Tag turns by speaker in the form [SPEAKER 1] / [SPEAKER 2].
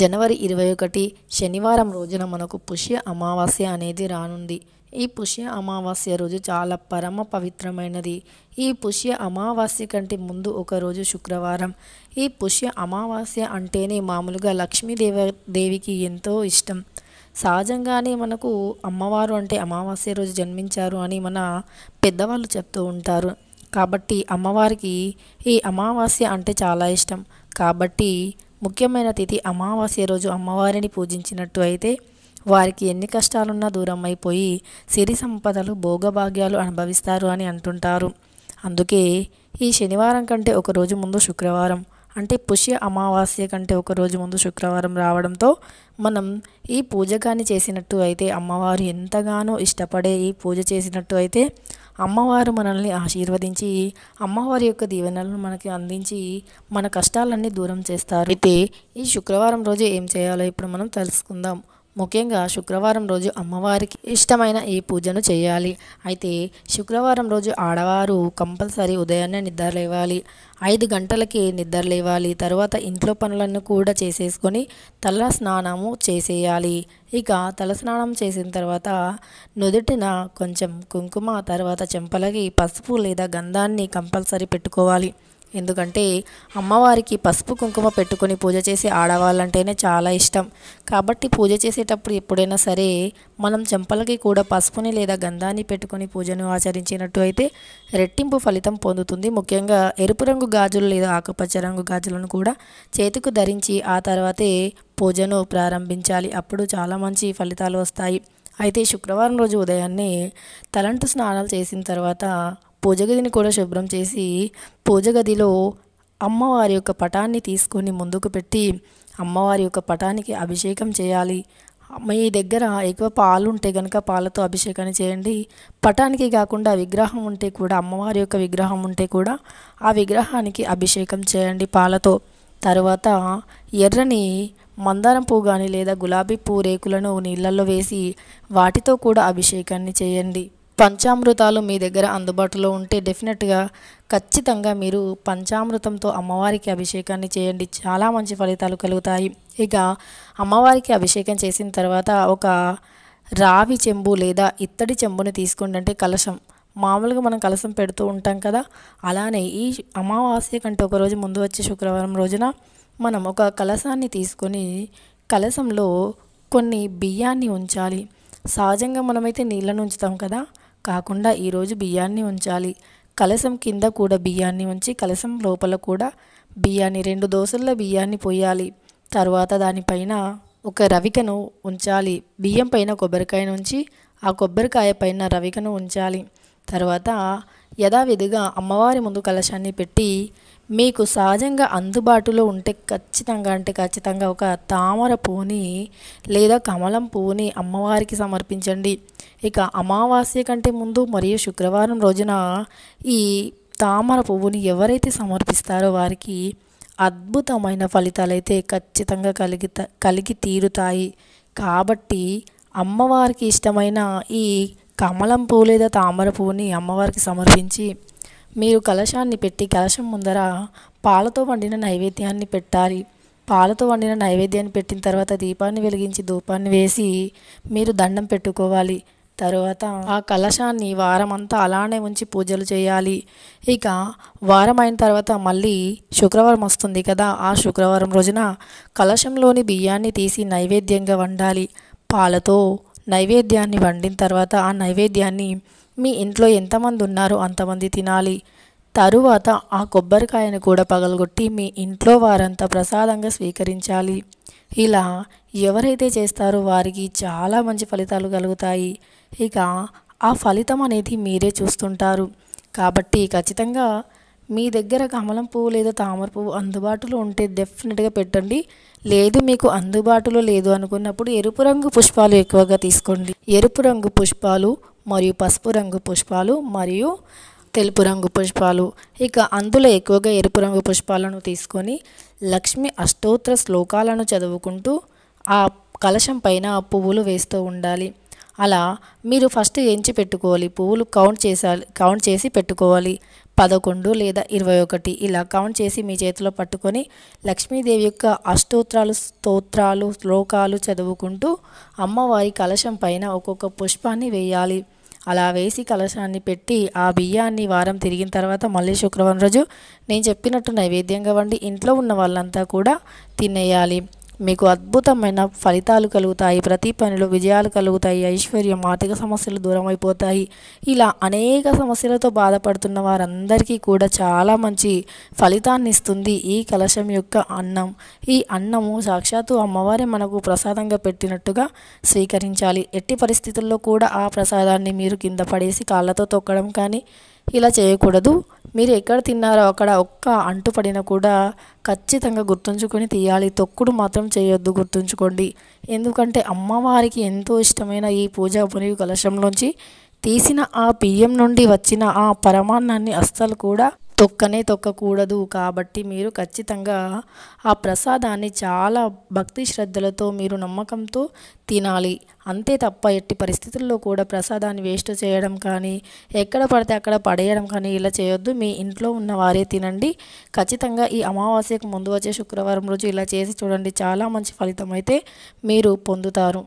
[SPEAKER 1] జనవరి ఇరవై ఒకటి శనివారం రోజున మనకు పుష్య అమావాస్య అనేది రానుంది ఈ పుష్య అమావాస్య రోజు చాలా పరమ పవిత్రమైనది ఈ పుష్య అమావాస్య కంటే ముందు ఒకరోజు శుక్రవారం ఈ పుష్య అమావాస్య అంటేనే మామూలుగా లక్ష్మీదేవ దేవికి ఎంతో ఇష్టం సహజంగానే మనకు అమ్మవారు అంటే అమావాస్య రోజు జన్మించారు అని మన పెద్దవాళ్ళు చెప్తూ ఉంటారు కాబట్టి అమ్మవారికి ఈ అమావాస్య అంటే చాలా ఇష్టం కాబట్టి ముఖ్యమైన తిథి అమావాస్య రోజు అమ్మవారిని పూజించినట్టు అయితే వారికి ఎన్ని కష్టాలున్నా దూరం అయిపోయి సిరి సంపదలు భోగభాగ్యాలు అనుభవిస్తారు అని అంటుంటారు అందుకే ఈ శనివారం కంటే ఒకరోజు ముందు శుక్రవారం అంటే పుష్య అమావాస్య కంటే ఒకరోజు ముందు శుక్రవారం రావడంతో మనం ఈ పూజ కానీ చేసినట్టు అయితే అమ్మవారు ఎంతగానో ఇష్టపడే ఈ పూజ చేసినట్టు అయితే అమ్మవారు మనల్ని ఆశీర్వదించి అమ్మవారి యొక్క దీవెనలను మనకి అందించి మన కష్టాలన్నీ దూరం చేస్తారు అయితే ఈ శుక్రవారం రోజు ఏం చేయాలో ఇప్పుడు మనం తెలుసుకుందాం ముఖ్యంగా శుక్రవారం రోజు అమ్మవారికి ఇష్టమైన ఈ పూజను చేయాలి అయితే శుక్రవారం రోజు ఆడవారు కంపల్సరీ ఉదయాన్నే నిద్రలేవాలి ఐదు గంటలకి నిద్రలేవాలి తర్వాత ఇంట్లో పనులను కూడా చేసేసుకొని తల స్నానము చేసేయాలి ఇక తల స్నానం చేసిన తర్వాత నుదుటిన కొంచెం కుంకుమ తర్వాత చెంపలకి పసుపు లేదా గంధాన్ని కంపల్సరీ పెట్టుకోవాలి ఎందుకంటే అమ్మవారికి పసుపు కుంకుమ పెట్టుకొని పూజ చేసే ఆడవాళ్ళంటేనే చాలా ఇష్టం కాబట్టి పూజ చేసేటప్పుడు ఎప్పుడైనా సరే మనం చెంపలకి కూడా పసుపుని లేదా గంధాన్ని పెట్టుకొని పూజను ఆచరించినట్టు అయితే రెట్టింపు ఫలితం పొందుతుంది ముఖ్యంగా ఎరుపు రంగు గాజులు లేదా ఆకుపచ్చ రంగు గాజులను కూడా చేతికి ధరించి ఆ తర్వాతే పూజను ప్రారంభించాలి అప్పుడు చాలా మంచి ఫలితాలు వస్తాయి అయితే శుక్రవారం రోజు ఉదయాన్నే తలంటు స్నానాలు చేసిన తర్వాత పూజగదిని కూడా శుభ్రం చేసి పూజగదిలో అమ్మవారి యొక్క పటాన్ని తీసుకొని ముందుకు పెట్టి అమ్మవారి యొక్క పటానికి అభిషేకం చేయాలి మీ దగ్గర ఎక్కువ పాలు ఉంటే కనుక పాలతో అభిషేకాన్ని చేయండి పటానికి కాకుండా విగ్రహం ఉంటే కూడా అమ్మవారి యొక్క విగ్రహం ఉంటే కూడా ఆ విగ్రహానికి అభిషేకం చేయండి పాలతో తర్వాత ఎర్రని మందారం పువ్వు కానీ లేదా గులాబీ పువ్వు రేకులను నీళ్ళల్లో వేసి వాటితో కూడా అభిషేకాన్ని చేయండి పంచామృతాలు మీ దగ్గర అందుబాటులో ఉంటే డెఫినెట్గా ఖచ్చితంగా మీరు పంచామృతంతో అమ్మవారికి అభిషేకాన్ని చేయండి చాలా మంచి ఫలితాలు కలుగుతాయి ఇక అమ్మవారికి అభిషేకం చేసిన తర్వాత ఒక రావి చెంబు లేదా ఇత్తడి చెంబుని తీసుకోండి అంటే కలశం మామూలుగా మనం కలసం పెడుతూ ఉంటాం కదా అలానే ఈ అమావాస్య కంటే ఒకరోజు ముందు వచ్చే శుక్రవారం రోజున మనం ఒక కలసాన్ని తీసుకొని కలసంలో కొన్ని బియ్యాన్ని ఉంచాలి సహజంగా మనమైతే నీళ్ళను ఉంచుతాం కదా కాకుండా ఈరోజు బియ్యాన్ని ఉంచాలి కలసం కింద కూడా బియ్యాన్ని ఉంచి కలసం లోపల కూడా బియ్యాన్ని రెండు దోశల్లో బియ్యాన్ని పోయాలి తర్వాత దానిపైన ఒక రవికను ఉంచాలి బియ్యం పైన కొబ్బరికాయను ఉంచి ఆ కొబ్బరికాయ పైన రవికను ఉంచాలి తర్వాత యథావిధిగా అమ్మవారి ముందు కలశాన్ని పెట్టి మీకు సహజంగా అందుబాటులో ఉంటే ఖచ్చితంగా అంటే ఖచ్చితంగా ఒక తామర పువ్వుని లేదా కమలం పువ్వుని అమ్మవారికి సమర్పించండి ఇక అమావాస్య కంటే ముందు మరియు శుక్రవారం రోజున ఈ తామర పువ్వుని ఎవరైతే సమర్పిస్తారో వారికి అద్భుతమైన ఫలితాలైతే ఖచ్చితంగా కలిగి కలిగి తీరుతాయి కాబట్టి అమ్మవారికి ఇష్టమైన ఈ కమలం పువ్వు లేదా తామర పువ్వుని అమ్మవారికి సమర్పించి మీరు కలశాన్ని పెట్టి కలశం ముందర పాలతో వండిన నైవేద్యాన్ని పెట్టాలి పాలతో వండిన నైవేద్యాన్ని పెట్టిన తర్వాత దీపాన్ని వెలిగించి ధూపాన్ని వేసి మీరు దండం పెట్టుకోవాలి తరువాత ఆ కలశాన్ని వారమంతా అలానే ఉంచి పూజలు చేయాలి ఇక వారం అయిన తర్వాత మళ్ళీ శుక్రవారం వస్తుంది కదా ఆ శుక్రవారం రోజున కలశంలోని బియ్యాన్ని తీసి నైవేద్యంగా వండాలి పాలతో నైవేద్యాన్ని వండిన తర్వాత ఆ నైవేద్యాన్ని మీ ఇంట్లో ఎంతమంది ఉన్నారో అంతమంది తినాలి తరువాత ఆ కొబ్బరికాయను కూడా పగలగొట్టి మీ ఇంట్లో వారంతా ప్రసాదంగా స్వీకరించాలి ఇలా ఎవరైతే చేస్తారో వారికి చాలా మంచి ఫలితాలు కలుగుతాయి ఇక ఆ ఫలితం అనేది మీరే చూస్తుంటారు కాబట్టి ఖచ్చితంగా మీ దగ్గర కమలం పువ్వు లేదా తామర పువ్వు అందుబాటులో ఉంటే డెఫినెట్గా పెట్టండి లేదు మీకు అందుబాటులో లేదు అనుకున్నప్పుడు ఎరుపు రంగు పుష్పాలు ఎక్కువగా తీసుకోండి ఎరుపు రంగు పుష్పాలు మరియు పసుపు రంగు పుష్పాలు మరియు తెలుపు రంగు పుష్పాలు ఇక అందులో ఎక్కువగా ఎరుపు రంగు పుష్పాలను తీసుకొని లక్ష్మి అష్టోత్తర శ్లోకాలను చదువుకుంటూ ఆ కలశం పైన ఆ పువ్వులు వేస్తూ ఉండాలి అలా మీరు ఫస్ట్ ఎంచి పెట్టుకోవాలి పువ్వులు కౌంట్ చేసాలి కౌంట్ చేసి పెట్టుకోవాలి పదకొండు లేదా ఇరవై ఒకటి ఇలా కౌంట్ చేసి మీ చేతిలో పట్టుకొని లక్ష్మీదేవి యొక్క అష్టోత్రాలు స్తోత్రాలు శ్లోకాలు చదువుకుంటూ అమ్మవారి కలశం పైన ఒక్కొక్క పుష్పాన్ని వేయాలి అలా వేసి కలశాన్ని పెట్టి ఆ బియ్యాన్ని వారం తిరిగిన తర్వాత మళ్ళీ శుక్రవారం రోజు నేను చెప్పినట్టు నైవేద్యంగా వండి ఇంట్లో ఉన్న వాళ్ళంతా కూడా తినేయాలి మీకు అద్భుతమైన ఫలితాలు కలుగుతాయి ప్రతి పనిలో విజయాలు కలుగుతాయి ఐశ్వర్యం ఆర్థిక సమస్యలు దూరం అయిపోతాయి ఇలా అనేక సమస్యలతో బాధపడుతున్న వారందరికీ కూడా చాలా మంచి ఫలితాన్ని ఇస్తుంది ఈ కలశం యొక్క అన్నం ఈ అన్నము సాక్షాత్తు అమ్మవారి మనకు ప్రసాదంగా పెట్టినట్టుగా స్వీకరించాలి ఎట్టి పరిస్థితుల్లో కూడా ఆ ప్రసాదాన్ని మీరు కింద పడేసి కాళ్ళతో తొక్కడం కానీ ఇలా చేయకూడదు మీరు ఎక్కడ తిన్నారో అక్కడ ఒక్క అంటుపడినా కూడా ఖచ్చితంగా గుర్తుంచుకొని తీయాలి తొక్కుడు మాత్రం చేయొద్దు గుర్తుంచుకోండి ఎందుకంటే అమ్మవారికి ఎంతో ఇష్టమైన ఈ పూజా పునవి కలశంలోంచి తీసిన ఆ బియ్యం నుండి వచ్చిన ఆ పరమాన్నాన్ని అస్సలు కూడా తొక్కనే తొక్కకూడదు కాబట్టి మీరు ఖచ్చితంగా ఆ ప్రసాదాన్ని చాలా భక్తి శ్రద్ధలతో మీరు నమ్మకంతో తినాలి అంతే తప్ప ఎట్టి పరిస్థితుల్లో కూడా ప్రసాదాన్ని వేస్ట్ చేయడం కానీ ఎక్కడ పడితే అక్కడ పడేయడం కానీ ఇలా చేయొద్దు మీ ఇంట్లో ఉన్న వారే తినండి ఖచ్చితంగా ఈ అమావాస్యకు ముందు వచ్చే శుక్రవారం రోజు ఇలా చేసి చూడండి చాలా మంచి ఫలితం అయితే మీరు పొందుతారు